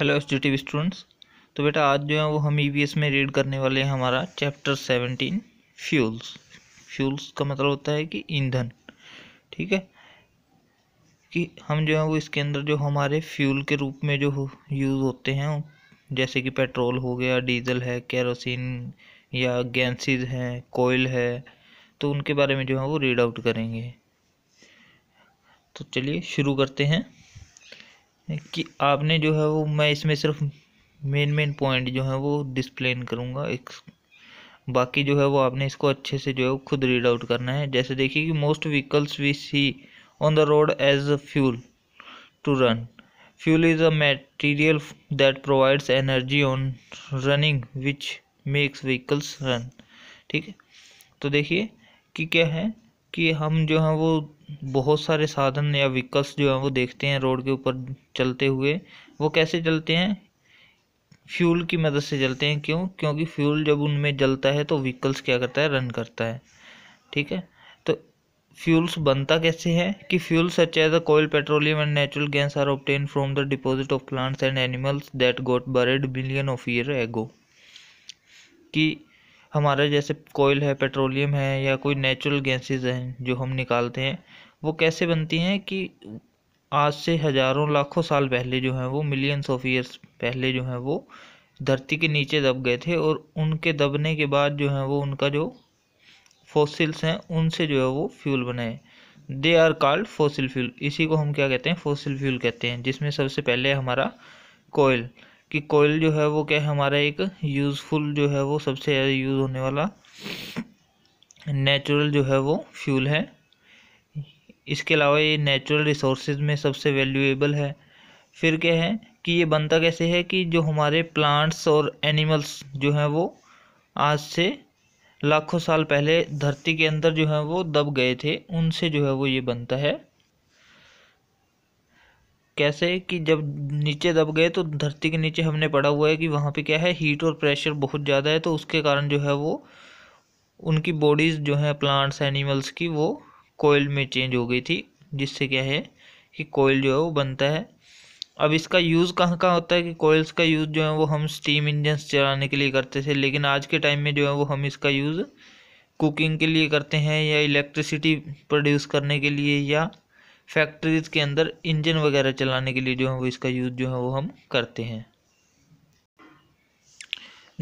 Hello S T students तो बेटा आज जो है वो हम ई e में रीड करने वाले हैं हमारा चैप्टर सेवनटीन फ्यूल्स फ्यूल्स का मतलब होता है कि ईंधन ठीक है कि हम जो है वो इसके अंदर जो हमारे फ्यूल के रूप में जो यूज़ होते हैं जैसे कि पेट्रोल हो गया डीजल है कैरोसिन या गैसेज हैं कोयल है तो उनके बारे में जो है वो रीड आउट करेंगे तो चलिए शुरू करते हैं कि आपने जो है वो मैं इसमें सिर्फ मेन मेन पॉइंट जो है वो डिस्प्लेन करूँगा एक बाकी जो है वो आपने इसको अच्छे से जो है वो खुद रीड आउट करना है जैसे देखिए कि most vehicles we see on the road as a fuel to run fuel is a material that provides energy on running which makes vehicles run ठीक है तो देखिए कि क्या है कि हम जो हैं वो बहुत सारे साधन या व्हीकल्स जो हैं वो देखते हैं रोड के ऊपर चलते हुए वो कैसे चलते हैं फ्यूल की मदद से चलते हैं क्यों क्योंकि फ्यूल जब उनमें जलता है तो व्हीकल्स क्या करता है रन करता है ठीक है तो फ्यूल्स बनता कैसे है कि fuel such as coal petroleum and natural gas are obtained from the deposit of plants and animals that got buried billion of year ago कि हमारे जैसे कोयल है पेट्रोलियम है या कोई नेचुरल गैसेस हैं जो हम निकालते हैं वो कैसे बनती हैं कि आज से हज़ारों लाखों साल पहले जो हैं वो मिलियंस ऑफ ईयर्स पहले जो हैं वो धरती के नीचे दब गए थे और उनके दबने के बाद जो है वो उनका जो फोसिल्स हैं उनसे जो है वो फ्यूल बनाए they are called fossil fuel इसी को हम क्या कहते हैं फोसिल फ्यूल कहते हैं जिसमें सबसे पहले हमारा कोयल कि कोयल जो है वो क्या है हमारा एक यूज़फुल जो है वो सबसे ज़्यादा यूज़ होने वाला नेचुरल जो है वो फ्यूल है इसके अलावा ये नेचुरल रिसोर्स में सबसे वैल्यूएबल है फिर क्या है कि ये बनता कैसे है कि जो हमारे प्लांट्स और एनिमल्स जो हैं वो आज से लाखों साल पहले धरती के अंदर जो है वो दब गए थे उनसे जो है वो ये बनता है कैसे कि जब नीचे दब गए तो धरती के नीचे हमने पढ़ा हुआ है कि वहाँ पे क्या है हीट और प्रेशर बहुत ज़्यादा है तो उसके कारण जो है वो उनकी बॉडीज़ जो है प्लांट्स एनिमल्स की वो कोयल में चेंज हो गई थी जिससे क्या है कि कोयल जो है वो बनता है अब इसका यूज़ कहाँ कहाँ होता है कि कोयल्स का यूज़ जो है वो हम स्टीम इंजन चलाने के लिए करते थे लेकिन आज के टाइम में जो है वो हम इसका यूज़ कुकिंग के लिए करते हैं या इलेक्ट्रिसिटी प्रोड्यूस करने के लिए या फैक्ट्रीज़ के अंदर इंजन वगैरह चलाने के लिए जो है वो इसका यूज़ जो है वो हम करते हैं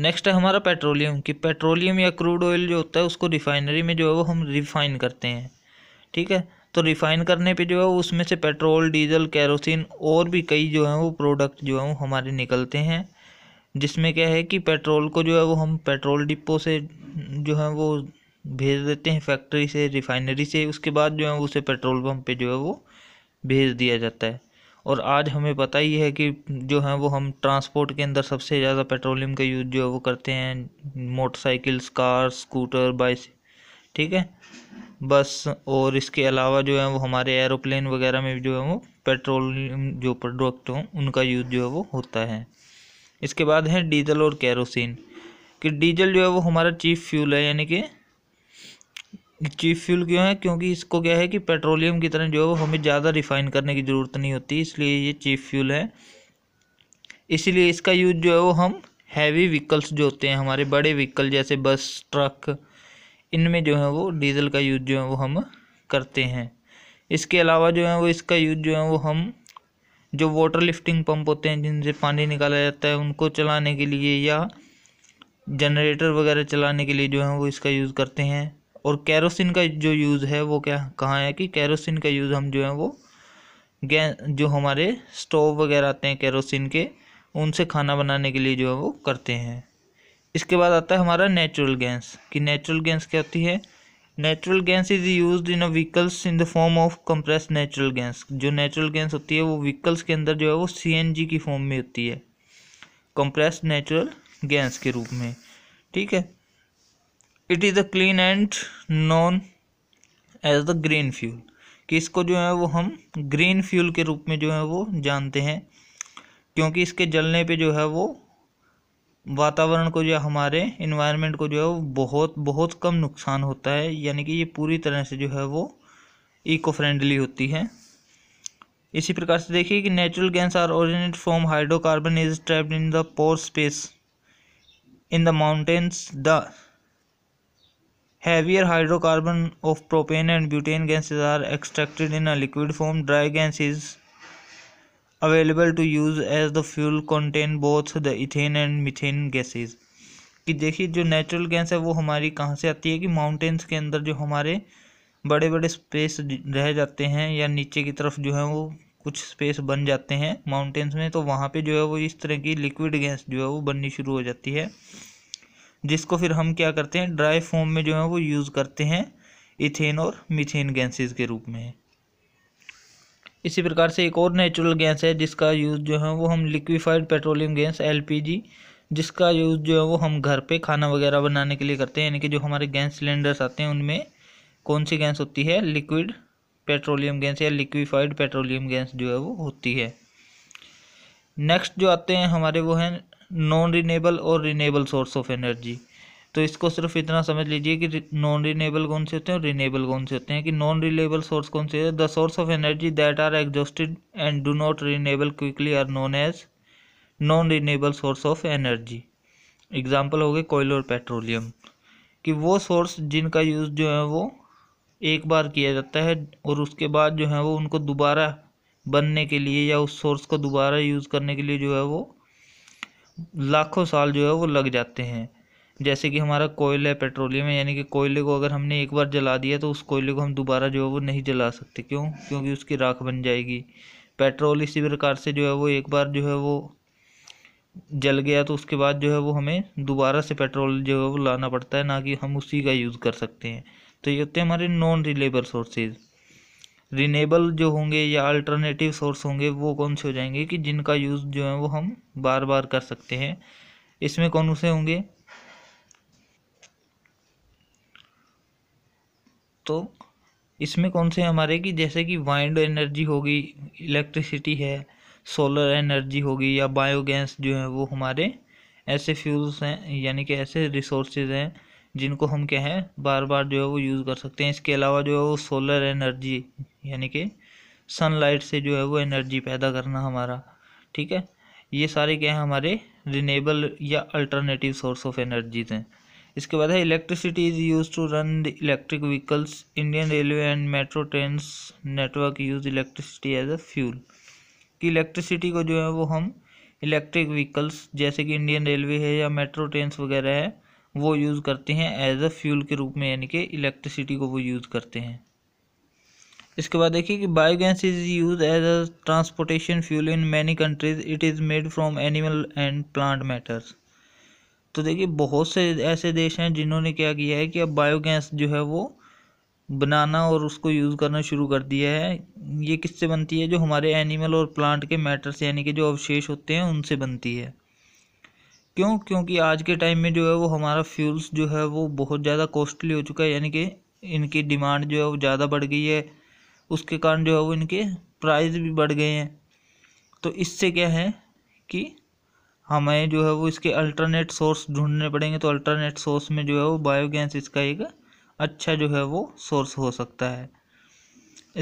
नेक्स्ट है हमारा पेट्रोलियम कि पेट्रोलियम या क्रूड ऑयल जो होता है उसको रिफाइनरी में जो है वो हम रिफ़ाइन करते हैं ठीक है तो रिफ़ाइन करने पे जो है उसमें से पेट्रोल डीजल कैरोसिन और भी कई जो है वो प्रोडक्ट जो है वो हमारे निकलते हैं जिसमें क्या है कि पेट्रोल को जो है वो हम पेट्रोल डिपो से जो है वो भेज देते हैं फैक्ट्री से रिफाइनरी से उसके बाद जो है उसे पेट्रोल पंप पे जो है वो भेज दिया जाता है और आज हमें पता ही है कि जो है वो हम ट्रांसपोर्ट के अंदर सबसे ज़्यादा पेट्रोलियम का यूज़ जो है वो करते हैं मोटरसाइकिल्स कार स्कूटर बाइस ठीक है बस और इसके अलावा जो है वो हमारे एरोप्लेन वगैरह में जो है वो पेट्रोलियम जो प्रोडक्ट हों उनका यूज़ जो है वो होता है इसके बाद है डीजल और कैरोसिन कि डीजल जो है वो हमारा चीफ फ्यूल है यानी कि चीप फ्यूल क्यों है क्योंकि इसको क्या है कि पेट्रोलियम की तरह जो है हमें ज़्यादा रिफाइन करने की ज़रूरत नहीं होती इसलिए ये चीप फ्यूल है इसीलिए इसका यूज जो है वो हम हैवी व्हीकल्स जो होते हैं हमारे बड़े व्हीकल जैसे बस ट्रक इनमें जो है वो डीजल का यूज जो है वो हम करते हैं इसके अलावा जो है वो इसका यूज जो है वो हम जो वाटर लिफ्टिंग पंप होते हैं जिनसे पानी निकाला जाता है उनको चलाने के लिए या जनरेटर वगैरह चलाने के लिए जो है वो इसका यूज़ करते हैं और कैरोसिन का जो यूज़ है वो क्या कहाँ है कि कैरोसिन का यूज़ हम जो है वो गै जो हमारे स्टोव वगैरह आते हैं कैरोसिन के उनसे खाना बनाने के लिए जो है वो करते हैं इसके बाद आता है हमारा नेचुरल गैस कि नेचुरल गैस क्या होती है natural gas is use in a vehicles in the form of compress natural gas जो नेचुरल गैस होती है वो व्हीकल्स के अंदर जो है वो सी की फॉर्म में होती है कंप्रेस नेचुरल गैस के रूप में ठीक है it is the clean and non as the green fuel कि इसको जो है वो हम ग्रीन फ्यूल के रूप में जो है वो जानते हैं क्योंकि इसके जलने पे जो है वो वातावरण को जो हमारे इन्वायरमेंट को जो है वो बहुत बहुत कम नुकसान होता है यानी कि ये पूरी तरह से जो है वो इको फ्रेंडली होती है इसी प्रकार से देखिए कि natural gas are originate from hydrocarbon is trapped in the pore space in the mountains the heavier hydrocarbon of propane and butane gases are extracted in a liquid form dry gas is available to use as the fuel contain both the ethane and methane gases कि देखिए जो natural gas है वो हमारी कहाँ से आती है कि माउंटेन्स के अंदर जो हमारे बड़े बड़े स्पेस रह जाते हैं या नीचे की तरफ जो है वो कुछ स्पेस बन जाते हैं माउंटेन्स में तो वहाँ पे जो है वो इस तरह की लिक्विड गैस जो है वो बननी शुरू हो जाती है जिसको फिर हम क्या करते हैं ड्राई फॉर्म में जो है वो यूज़ करते हैं इथेन और मिथेन गैसेज के रूप में इसी प्रकार से एक और नेचुरल गैस है जिसका यूज़ जो है वो हम लिक्विफाइड पेट्रोलियम गैस एलपीजी जिसका यूज़ जो है वो हम घर पे खाना वगैरह बनाने के लिए करते हैं यानी कि जो हमारे गैस सिलेंडर्स आते हैं उनमें कौन सी गैस होती है लिक्विड पेट्रोलियम गैस या लिक्विफाइड पेट्रोलियम गैस जो है वो होती है नेक्स्ट जो आते हैं हमारे वो हैं नॉन रिनेबल और रिनेबल सोर्स ऑफ एनर्जी तो इसको सिर्फ इतना समझ लीजिए कि नॉन रिनेबल कौन से होते हैं और रिनेबल कौन से होते हैं कि नॉन रिनेबल सोर्स कौन से होते हैं the source of energy that are exhausted and do not renewable quickly are known as non renewable source of energy example हो गए कोयल और पेट्रोलियम कि वो सोर्स जिनका यूज़ जो है वो एक बार किया जाता है और उसके बाद जो है वो उनको दोबारा बनने के लिए या उस सोर्स को दोबारा यूज़ करने के लिए जो है वो लाखों साल जो है वो लग जाते हैं जैसे कि हमारा कोयला है पेट्रोलियम यानी कि कोयले को अगर हमने एक बार जला दिया तो उस कोयले को हम दोबारा जो है वो नहीं जला सकते क्यों क्योंकि उसकी राख बन जाएगी पेट्रोल इसी प्रकार से जो है वो एक बार जो है वो जल गया तो उसके बाद जो है वो हमें दोबारा से पेट्रोल जो है वो लाना पड़ता है ना कि हम उसी का यूज़ कर सकते हैं तो ये होते हैं हमारे नॉन रिलेबल सोर्सेज़ रिनेबल जो होंगे या अल्टरनेटिव सोर्स होंगे वो कौन से हो जाएंगे कि जिनका यूज़ जो है वो हम बार बार कर सकते हैं इसमें कौन से होंगे तो इसमें कौन से हमारे कि जैसे कि वाइंड एनर्जी होगी इलेक्ट्रिसिटी है सोलर एनर्जी होगी या बायोगैस जो है वो हमारे ऐसे फ्यूल्स हैं यानी कि ऐसे रिसोर्सेज हैं जिनको हम क्या है बार बार जो है वो यूज़ कर सकते हैं इसके अलावा जो है वो सोलर एनर्जी यानी कि सनलाइट से जो है वो एनर्जी पैदा करना हमारा ठीक है ये सारे क्या हैं हमारे रिनेबल या अल्टरनेटिव सोर्स ऑफ एनर्जीज हैं इसके बाद है electricity is use to run the electric vehicles Indian railway and metro train network use electricity as a fuel कि इलेक्ट्रिसिटी को जो है वो हम इलेक्ट्रिक व्हीकल्स जैसे कि इंडियन रेलवे है या मेट्रो ट्रेन वगैरह है वो यूज़ करते हैं एज अ फ्यूल के रूप में यानी कि इलेक्ट्रिसिटी को वो यूज़ करते हैं इसके बाद देखिए कि biogas is use as a transportation fuel in many countries it is made from animal and plant matters तो देखिए बहुत से ऐसे देश हैं जिन्होंने क्या किया है कि अब बायोगैस जो है वो बनाना और उसको यूज़ करना शुरू कर दिया है ये किससे बनती है जो हमारे एनिमल और प्लांट के मैटर्स यानी कि जो अवशेष होते हैं उनसे बनती है क्यों क्योंकि आज के टाइम में जो है वो हमारा फ्यूल्स जो है वो बहुत ज़्यादा कॉस्टली हो चुका है यानी कि इनकी डिमांड जो है वो ज़्यादा बढ़ गई है उसके कारण जो है वो इनके प्राइस भी बढ़ गए हैं तो इससे क्या है कि हमें जो है वो इसके अल्टरनेट सोर्स ढूंढने पड़ेंगे तो अल्टरनेट सोर्स में जो है वो बायोगैस इसका एक अच्छा जो है वो सोर्स हो सकता है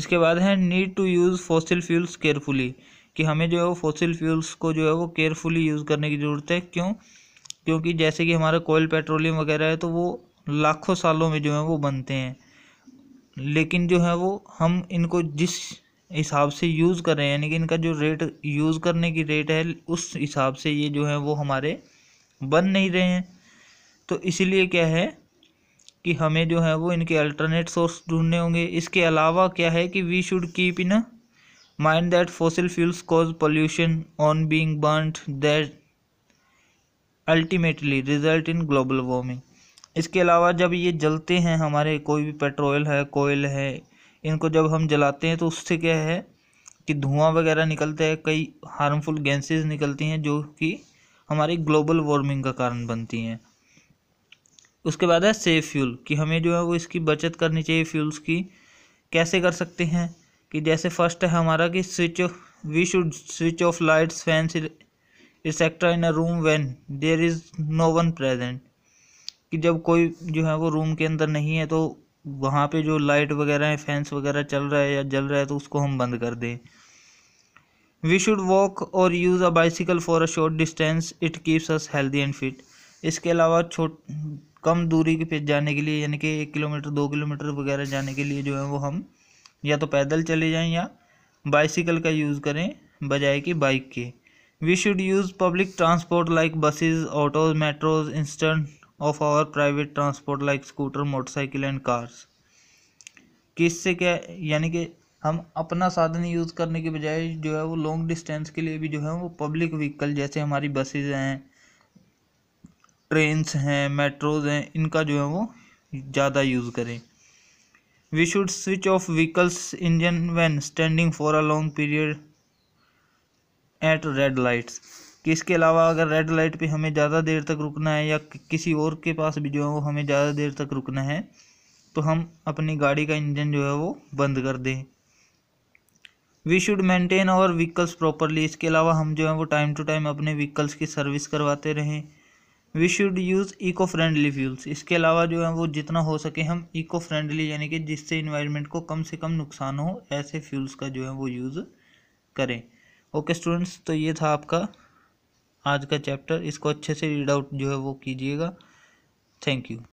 इसके बाद है need to use fossil fuels carefully कि हमें जो है वो फोसिल फ्यूल्स को जो है वो केयरफुली यूज़ करने की ज़रूरत है क्यों क्योंकि जैसे कि हमारा कोयल पेट्रोलियम वगैरह है तो वो लाखों सालों में जो है वो बनते हैं लेकिन जो है वो हम इनको जिस हिसाब से यूज़ कर रहे हैं यानी कि इनका जो रेट यूज़ करने की रेट है उस हिसाब से ये जो है वो हमारे बन नहीं रहे हैं तो इसीलिए क्या है कि हमें जो है वो इनके अल्टरनेट सोर्स ढूंढने होंगे इसके अलावा क्या है कि we should keep in mind that fossil fuels cause pollution on being burnt that ultimately result in global warming इसके अलावा जब ये जलते हैं हमारे कोई भी पेट्रोल है कोयल है इनको जब हम जलाते हैं तो उससे क्या है कि धुआं वगैरह निकलता है कई हार्मफुल गैसेस निकलती हैं जो कि हमारी ग्लोबल वार्मिंग का कारण बनती हैं उसके बाद है सेफ फ्यूल कि हमें जो है वो इसकी बचत करनी चाहिए फ्यूल्स की कैसे कर सकते हैं कि जैसे फर्स्ट है हमारा कि switch off we should switch off lights fans etcetera in a room when there is no one present कि जब कोई जो है वो रूम के अंदर नहीं है तो वहाँ पे जो लाइट वगैरह है फैंस वगैरह चल रहा है या जल रहा है तो उसको हम बंद कर दें we should walk or use a bicycle for a short distance it keeps us healthy and fit इसके अलावा छोट कम दूरी पे जाने के लिए यानी कि एक किलोमीटर दो किलोमीटर वगैरह जाने के लिए जो है वो हम या तो पैदल चले जाएं या बाइसिकल का यूज़ करें बजाय कि बाइक के we should use public transport like buses autos metros instead of our private transport like scooter motorcycle and cars कि इससे क्या यानी कि हम अपना साधन यूज़ करने के बजाय जो है वो लॉन्ग डिस्टेंस के लिए भी जो है वो पब्लिक व्हीकल जैसे हमारी बसेज हैं ट्रेन्स हैं मेट्रोज हैं इनका जो है वो ज़्यादा यूज़ करें We should switch off vehicle's engine when standing for a long period at red lights. कि इसके अलावा अगर रेड लाइट पे हमें ज़्यादा देर तक रुकना है या किसी और के पास भी जो है वो हमें ज़्यादा देर तक रुकना है तो हम अपनी गाड़ी का इंजन जो है वो बंद कर दें we should maintain our vehicles properly इसके अलावा हम जो है वो टाइम टू टाइम अपने व्हीकल्स की सर्विस करवाते रहें we should use eco friendly fuels इसके अलावा जो है वो जितना हो सके हम इको फ्रेंडली यानी कि जिससे इन्वायरमेंट को कम से कम नुकसान हो ऐसे फ्यूल्स का जो है वो यूज़ करें ओके स्टूडेंट्स तो ये था आपका आज का चैप्टर इसको अच्छे से रीड आउट जो है वो कीजिएगा थैंक यू